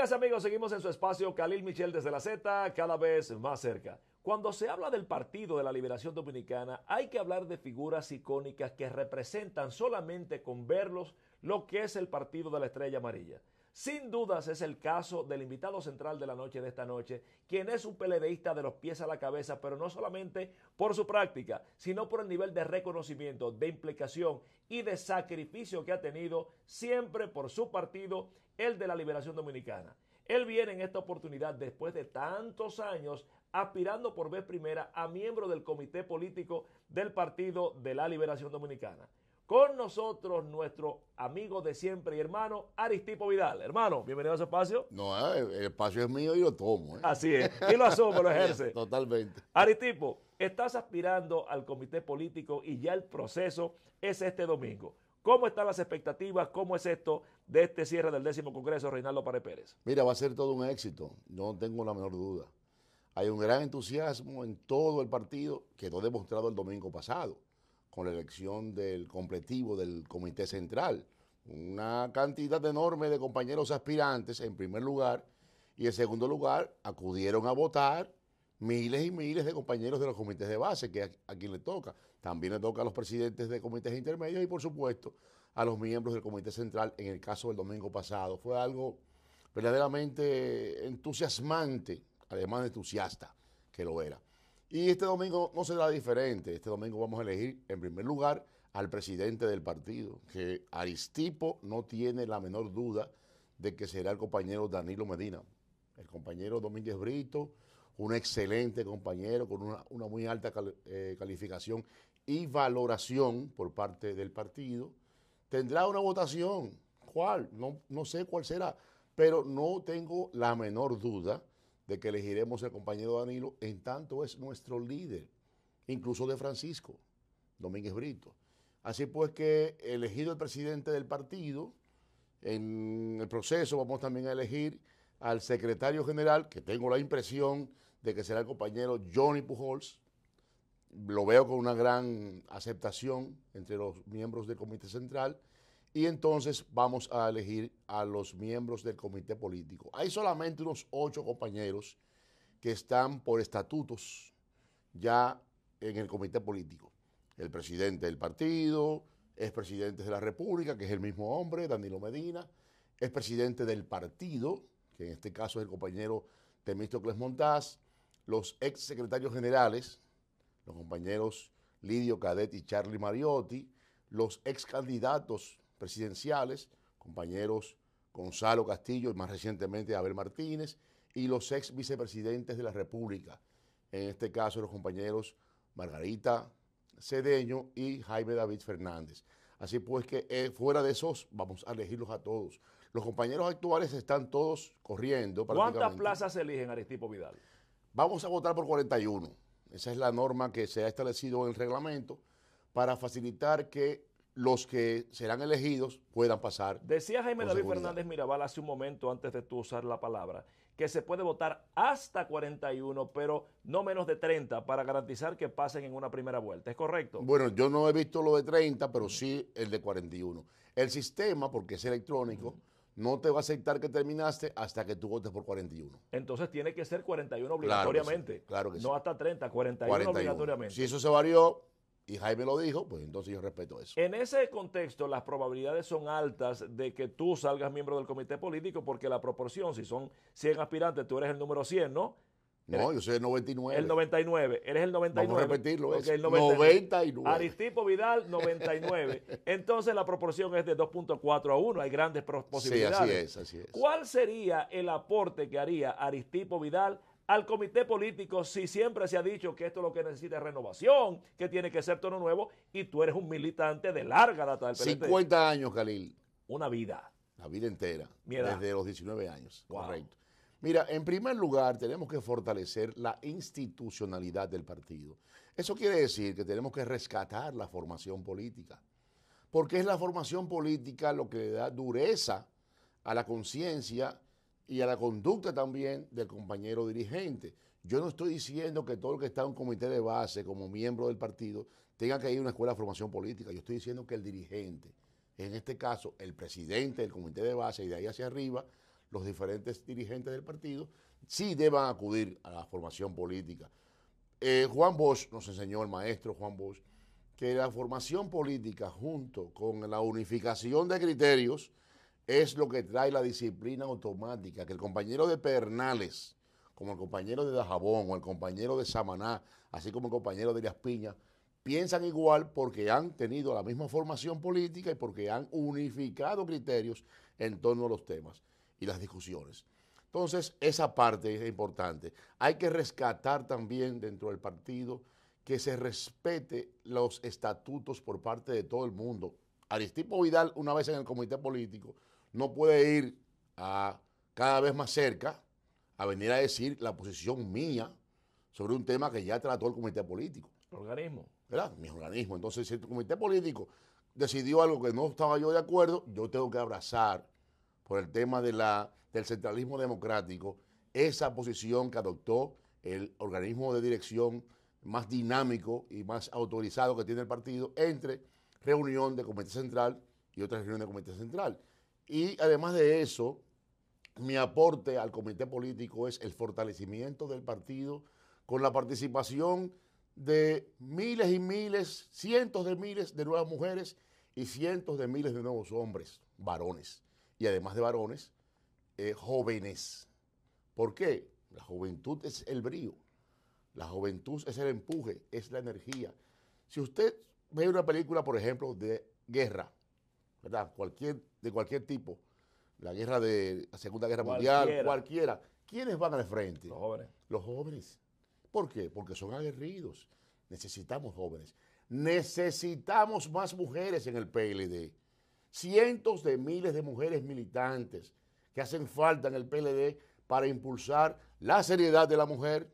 Gracias amigos, seguimos en su espacio Khalil Michel desde la Z, cada vez más cerca. Cuando se habla del Partido de la Liberación Dominicana, hay que hablar de figuras icónicas que representan solamente con verlos lo que es el Partido de la Estrella Amarilla. Sin dudas es el caso del invitado central de la noche de esta noche, quien es un peledeísta de los pies a la cabeza, pero no solamente por su práctica, sino por el nivel de reconocimiento, de implicación y de sacrificio que ha tenido siempre por su partido, el de la Liberación Dominicana. Él viene en esta oportunidad después de tantos años aspirando por vez primera a miembro del comité político del Partido de la Liberación Dominicana. Con nosotros, nuestro amigo de siempre y hermano, Aristipo Vidal. Hermano, bienvenido a su espacio. No, ah, el, espacio es mío y lo tomo. ¿eh? Así es. Y lo asumo, lo ejerce. Totalmente. Aristipo, estás aspirando al comité político y ya el proceso es este domingo. ¿Cómo están las expectativas? ¿Cómo es esto de este cierre del décimo Congreso, Reinaldo Pared Pérez? Mira, va a ser todo un éxito, no tengo la menor duda. Hay un gran entusiasmo en todo el partido, que quedó demostrado el domingo pasado con la elección del completivo del Comité Central. Una cantidad enorme de compañeros aspirantes, en primer lugar, y en segundo lugar, acudieron a votar miles y miles de compañeros de los comités de base, que a, a quien le toca. También le toca a los presidentes de comités intermedios y, por supuesto, a los miembros del Comité Central en el caso del domingo pasado. Fue algo verdaderamente entusiasmante, además de entusiasta, que lo era. Y este domingo no será diferente. Este domingo vamos a elegir, en primer lugar, al presidente del partido, que Aristipo no tiene la menor duda de que será el compañero Danilo Medina. El compañero Domínguez Brito, un excelente compañero con una, muy alta eh, calificación y valoración por parte del partido. Tendrá una votación. ¿Cuál? No, no sé cuál será, pero no tengo la menor duda de que elegiremos el compañero Danilo, en tanto es nuestro líder, incluso de Francisco Domínguez Brito. Así pues que elegido el presidente del partido, en el proceso vamos también a elegir al secretario general, que tengo la impresión de que será el compañero Johnny Pujols. Lo veo con una gran aceptación entre los miembros del Comité Central. Y entonces vamos a elegir a los miembros del comité político. Hay solamente unos ocho compañeros que están por estatutos ya en el comité político. El presidente del partido, ex presidente de la República, que es el mismo hombre, Danilo Medina, es presidente del partido, que en este caso es el compañero Temístocles Montaz, los ex secretarios generales, los compañeros Lidio Cadet y Charlie Mariotti, los ex candidatos presidenciales, compañeros Gonzalo Castillo y más recientemente Abel Martínez, y los ex vicepresidentes de la República, en este caso los compañeros Margarita Cedeño y Jaime David Fernández. Así pues que eh, fuera de esos vamos a elegirlos a todos. Los compañeros actuales están todos corriendo. ¿Cuántas plazas se eligen, Aristipo Vidal? Vamos a votar por 41. Esa es la norma que se ha establecido en el reglamento para facilitar que los que serán elegidos puedan pasar. Decía Jaime David Fernández Mirabal hace un momento, antes de tú usar la palabra, que se puede votar hasta 41, pero no menos de 30 para garantizar que pasen en una primera vuelta. ¿Es correcto? Bueno, yo no he visto lo de 30, pero mm. sí el de 41. El sistema, porque es electrónico, mm. no te va a aceptar que terminaste hasta que tú votes por 41. Entonces tiene que ser 41 obligatoriamente. Claro que sí. no hasta 30, 41, obligatoriamente. Si eso se varió, y Jaime lo dijo, pues entonces yo respeto eso. En ese contexto, las probabilidades son altas de que tú salgas miembro del comité político, porque la proporción, si son 100 aspirantes, tú eres el número 100, ¿no? No, yo soy el 99. El 99, eres el 99. Vamos a repetirlo. es el 99. Aristipo Vidal, 99. Entonces la proporción es de 2.4 a 1, hay grandes posibilidades. Sí, así es, así es. ¿Cuál sería el aporte que haría Aristipo Vidal al comité político si siempre se ha dicho que esto es lo que necesita renovación, que tiene que ser tono nuevo y tú eres un militante de larga data del 50 años, Khalil. Una vida. La vida entera. Desde los 19 años. Correcto. Mira, en primer lugar, tenemos que fortalecer la institucionalidad del partido. Eso quiere decir que tenemos que rescatar la formación política, porque es la formación política lo que le da dureza a la conciencia y a la conducta también del compañero dirigente. Yo no estoy diciendo que todo el que está en un comité de base como miembro del partido tenga que ir a una escuela de formación política. Yo estoy diciendo que el dirigente, en este caso el presidente del comité de base y de ahí hacia arriba, los diferentes dirigentes del partido, sí deban acudir a la formación política. Eh, Juan Bosch nos enseñó el maestro Juan Bosch que la formación política junto con la unificación de criterios es lo que trae la disciplina automática, que el compañero de Pernales, como el compañero de Dajabón o el compañero de Samaná, así como el compañero de Las Piñas, piensan igual porque han tenido la misma formación política y porque han unificado criterios en torno a los temas y las discusiones. Entonces, esa parte es importante. Hay que rescatar también dentro del partido que se respete los estatutos por parte de todo el mundo. Aristipo Vidal, una vez en el comité político, no puede ir a cada vez más cerca a venir a decir la posición mía sobre un tema que ya trató el comité político. Organismo. ¿Verdad? Mi organismo. Entonces, si el comité político decidió algo que no estaba yo de acuerdo, yo tengo que abrazar por el tema de la, del centralismo democrático esa posición que adoptó el organismo de dirección más dinámico y más autorizado que tiene el partido entre reunión de comité central y otra reunión de comité central. Y además de eso, mi aporte al comité político es el fortalecimiento del partido con la participación de miles y miles, cientos de miles de nuevas mujeres y cientos de miles de nuevos hombres, varones, y además de varones, eh, jóvenes. ¿Por qué? La juventud es el brío, la juventud es el empuje, es la energía. Si usted ve una película, por ejemplo, de guerra, de cualquier tipo, la guerra de la Segunda Guerra Mundial, cualquiera, ¿quiénes van al frente? Los jóvenes. Los jóvenes. ¿Por qué? Porque son aguerridos. Necesitamos jóvenes. Necesitamos más mujeres en el PLD. Cientos de miles de mujeres militantes que hacen falta en el PLD para impulsar la seriedad de la mujer,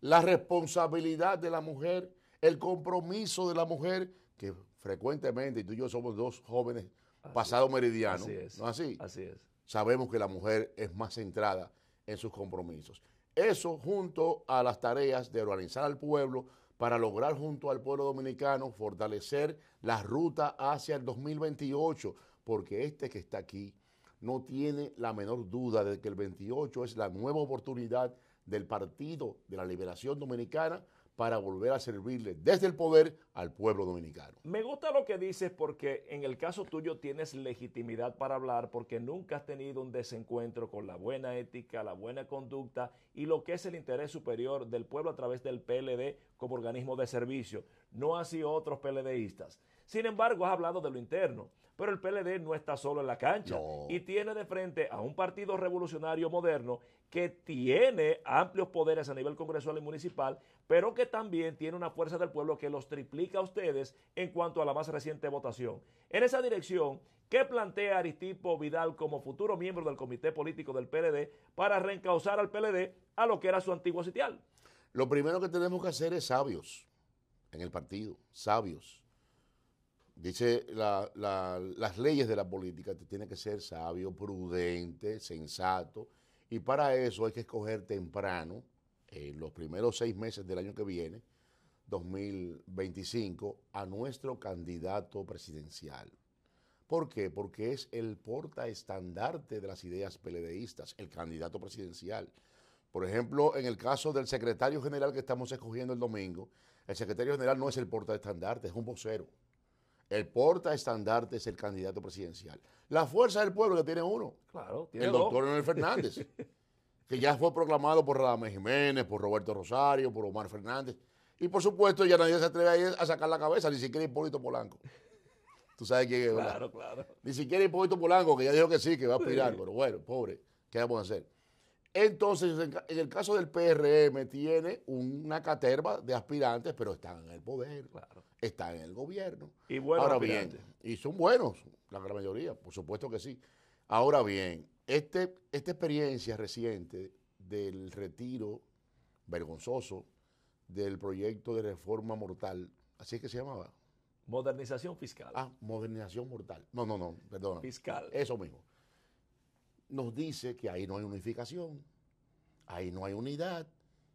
la responsabilidad de la mujer, el compromiso de la mujer que frecuentemente, y tú y yo somos dos jóvenes pasado meridiano, así así? es. Sabemos que la mujer es más centrada en sus compromisos. Eso junto a las tareas de organizar al pueblo para lograr junto al pueblo dominicano fortalecer la ruta hacia el 2028, porque este que está aquí no tiene la menor duda de que el 28 es la nueva oportunidad del Partido de la Liberación Dominicana para volver a servirle desde el poder al pueblo dominicano. Me gusta lo que dices porque en el caso tuyo tienes legitimidad para hablar porque nunca has tenido un desencuentro con la buena ética, la buena conducta y lo que es el interés superior del pueblo a través del PLD como organismo de servicio, no así otros PLDistas. Sin embargo, has hablado de lo interno, pero el PLD no está solo en la cancha y tiene de frente a un partido revolucionario moderno que tiene amplios poderes a nivel congresual y municipal, pero que también tiene una fuerza del pueblo que los triplica a ustedes en cuanto a la más reciente votación. En esa dirección, ¿qué plantea Aristipo Vidal como futuro miembro del Comité Político del PLD para reencauzar al PLD a lo que era su antiguo sitial? Lo primero que tenemos que hacer es sabios en el partido, sabios Dice las leyes de la política, te tiene que ser sabio, prudente, sensato, y para eso hay que escoger temprano, en los primeros seis meses del año que viene, 2025, a nuestro candidato presidencial. ¿Por qué? Porque es el portaestandarte de las ideas peledeístas, el candidato presidencial. Por ejemplo, en el caso del secretario general que estamos escogiendo el domingo, el secretario general no es el portaestandarte, es un vocero el portaestandarte es el candidato presidencial. La fuerza del pueblo que tiene uno. Claro, tiene El doctor Leonel Fernández, que ya fue proclamado por Radamés Jiménez, por Roberto Rosario, por Omar Fernández. Y por supuesto, ya nadie se atreve a sacar la cabeza, ni siquiera Hipólito Polanco. Tú sabes quién es, Claro, claro. Ni siquiera Hipólito Polanco, que ya dijo que sí, que va a aspirar, pero bueno, pobre, ¿qué vamos a hacer? Entonces, en el caso del PRM, tiene una caterva de aspirantes, pero están en el poder. Claro está en el gobierno. Y bueno, Ahora bien, y son buenos, la gran mayoría, por supuesto que sí. Ahora bien, este, esta experiencia reciente del retiro vergonzoso del proyecto de reforma mortal, así es que se llamaba. Modernización fiscal. Ah, modernización mortal. No, no, no, perdona Fiscal. Eso mismo. Nos dice que ahí no hay unificación, ahí no hay unidad,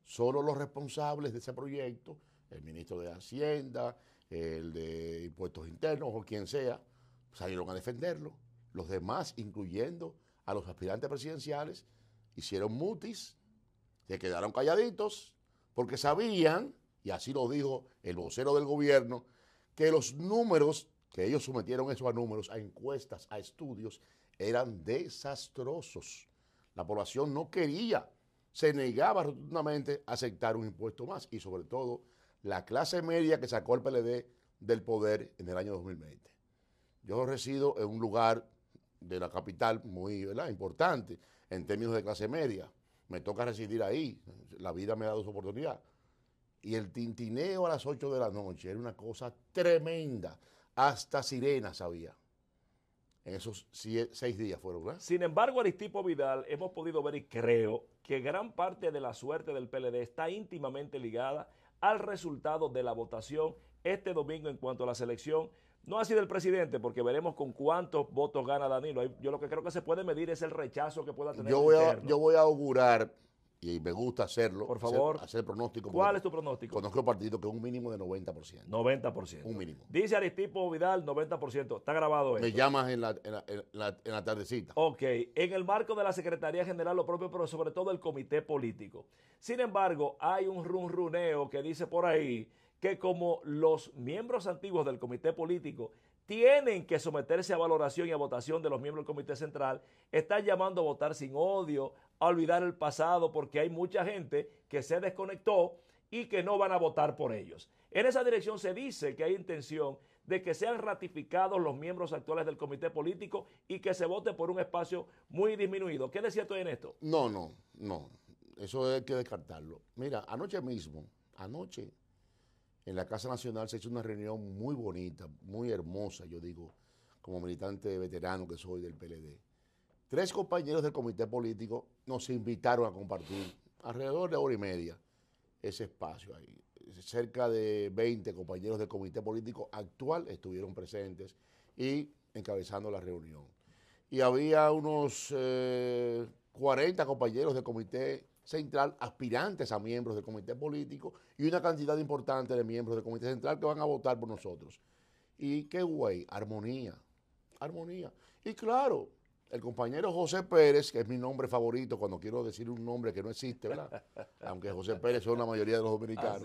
solo los responsables de ese proyecto, el ministro de Hacienda, el de impuestos internos o quien sea, salieron a defenderlo. Los demás, incluyendo a los aspirantes presidenciales, hicieron mutis, se quedaron calladitos, porque sabían, y así lo dijo el vocero del gobierno, que los números, que ellos sometieron eso a números, a encuestas, a estudios, eran desastrosos. La población no quería, se negaba rotundamente a aceptar un impuesto más y sobre todo la clase media que sacó el PLD del poder en el año 2020. Yo resido en un lugar de la capital muy importante en términos de clase media. Me toca residir ahí, la vida me ha dado su oportunidad. Y el tintineo a las 8 de la noche era una cosa tremenda. Hasta sirenas había. En esos seis días fueron, Sin embargo, Aristipo Vidal, hemos podido ver y creo que gran parte de la suerte del PLD está íntimamente ligada al resultado de la votación este domingo en cuanto a la selección. No ha sido el presidente, porque veremos con cuántos votos gana Danilo. Yo lo que creo que se puede medir es el rechazo que pueda tener. Yo voy, a, yo voy a augurar y me gusta hacerlo. Por favor. Hacer, pronóstico. ¿Cuál es tu pronóstico? Conozco partido que es un mínimo de 90%. 90%. Un mínimo. Dice Aristipo Vidal, 90%. Está grabado eso. Me llamas en la, en, la, en, la, tardecita. Ok. En el marco de la Secretaría General, lo propio, pero sobre todo el Comité Político. Sin embargo, hay un runruneo que dice por ahí que como los miembros antiguos del Comité Político tienen que someterse a valoración y a votación de los miembros del Comité Central, están llamando a votar sin odio, a olvidar el pasado porque hay mucha gente que se desconectó y que no van a votar por ellos. En esa dirección se dice que hay intención de que sean ratificados los miembros actuales del comité político y que se vote por un espacio muy disminuido. ¿Qué decía cierto en esto? No, no, no. Eso hay que descartarlo. Mira, anoche mismo, anoche, en la Casa Nacional se hizo una reunión muy bonita, muy hermosa, yo digo, como militante veterano que soy del PLD tres compañeros del comité político nos invitaron a compartir alrededor de hora y media ese espacio ahí. Cerca de 20 compañeros del comité político actual estuvieron presentes y encabezando la reunión. Y había unos 40 eh, compañeros del comité central, aspirantes a miembros del comité político y una cantidad importante de miembros del comité central que van a votar por nosotros. ¿Y qué güey? Armonía. Armonía. Y claro, el compañero José Pérez, que es mi nombre favorito cuando quiero decir un nombre que no existe, ¿verdad? Aunque José Pérez son la mayoría de los dominicanos.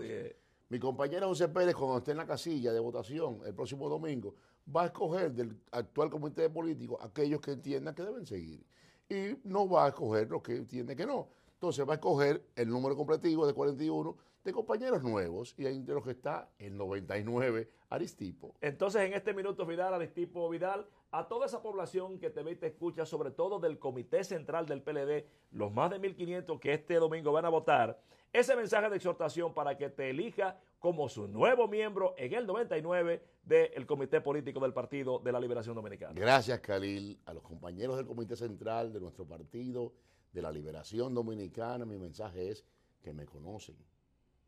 Mi compañero José Pérez, cuando esté en la casilla de votación el próximo domingo, va a escoger del actual comité político aquellos que entiendan que deben seguir. Y no va a escoger los que entienden que no. Entonces va a escoger el número completivo de 41 de compañeros nuevos y entre los que está el 99 Aristipo. Entonces en este minuto Vidal, Aristipo Vidal, a toda esa población que te ve y te escucha, sobre todo del Comité Central del PLD, los más de 1.500 que este domingo van a votar, ese mensaje de exhortación para que te elija como su nuevo miembro en el 99 del Comité Político del Partido de la Liberación Dominicana. Gracias, Khalil, a los compañeros del Comité Central de nuestro partido de la liberación dominicana, mi mensaje es que me conocen.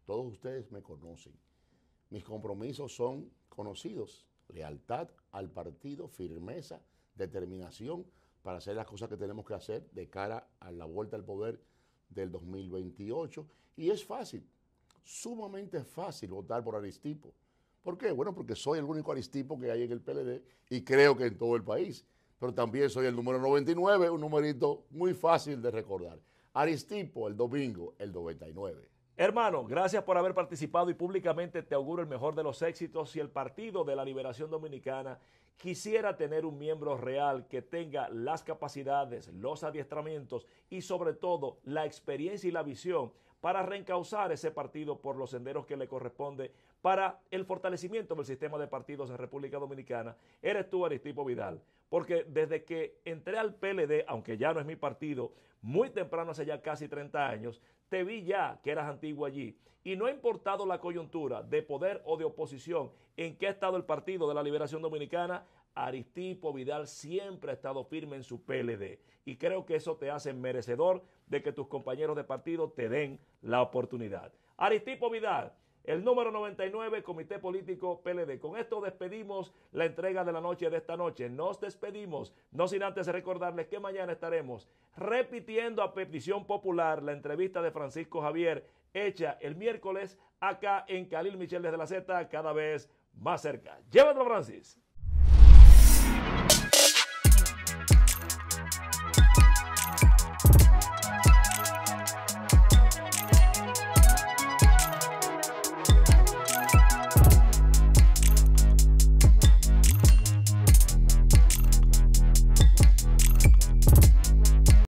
Todos ustedes me conocen. Mis compromisos son conocidos. Lealtad al partido, firmeza, determinación para hacer las cosas que tenemos que hacer de cara a la vuelta al poder del 2028. Y es fácil, sumamente fácil votar por Aristipo. ¿Por qué? Bueno, porque soy el único Aristipo que hay en el PLD y creo que en todo el país también soy el número 99, un numerito muy fácil de recordar. Aristipo el domingo, el 99. Hermano, gracias por haber participado y públicamente te auguro el mejor de los éxitos. Si el Partido de la Liberación Dominicana quisiera tener un miembro real que tenga las capacidades, los adiestramientos y sobre todo la experiencia y la visión para reencauzar ese partido por los senderos que le corresponde para el fortalecimiento del sistema de partidos en República Dominicana, eres tú, Aristipo Vidal porque desde que entré al PLD, aunque ya no es mi partido, muy temprano, hace ya casi 30 años, te vi ya que eras antiguo allí. Y no ha importado la coyuntura de poder o de oposición en que ha estado el Partido de la Liberación Dominicana, Aristipo Vidal siempre ha estado firme en su PLD y creo que eso te hace merecedor de que tus compañeros de partido te den la oportunidad. Aristipo Vidal, el número 99, Comité Político PLD. Con esto despedimos la entrega de la noche de esta noche. Nos despedimos, no sin antes recordarles que mañana estaremos repitiendo a petición popular la entrevista de Francisco Javier hecha el miércoles acá en Calil Michel de la Z cada vez más cerca. Llévatelo, Francis.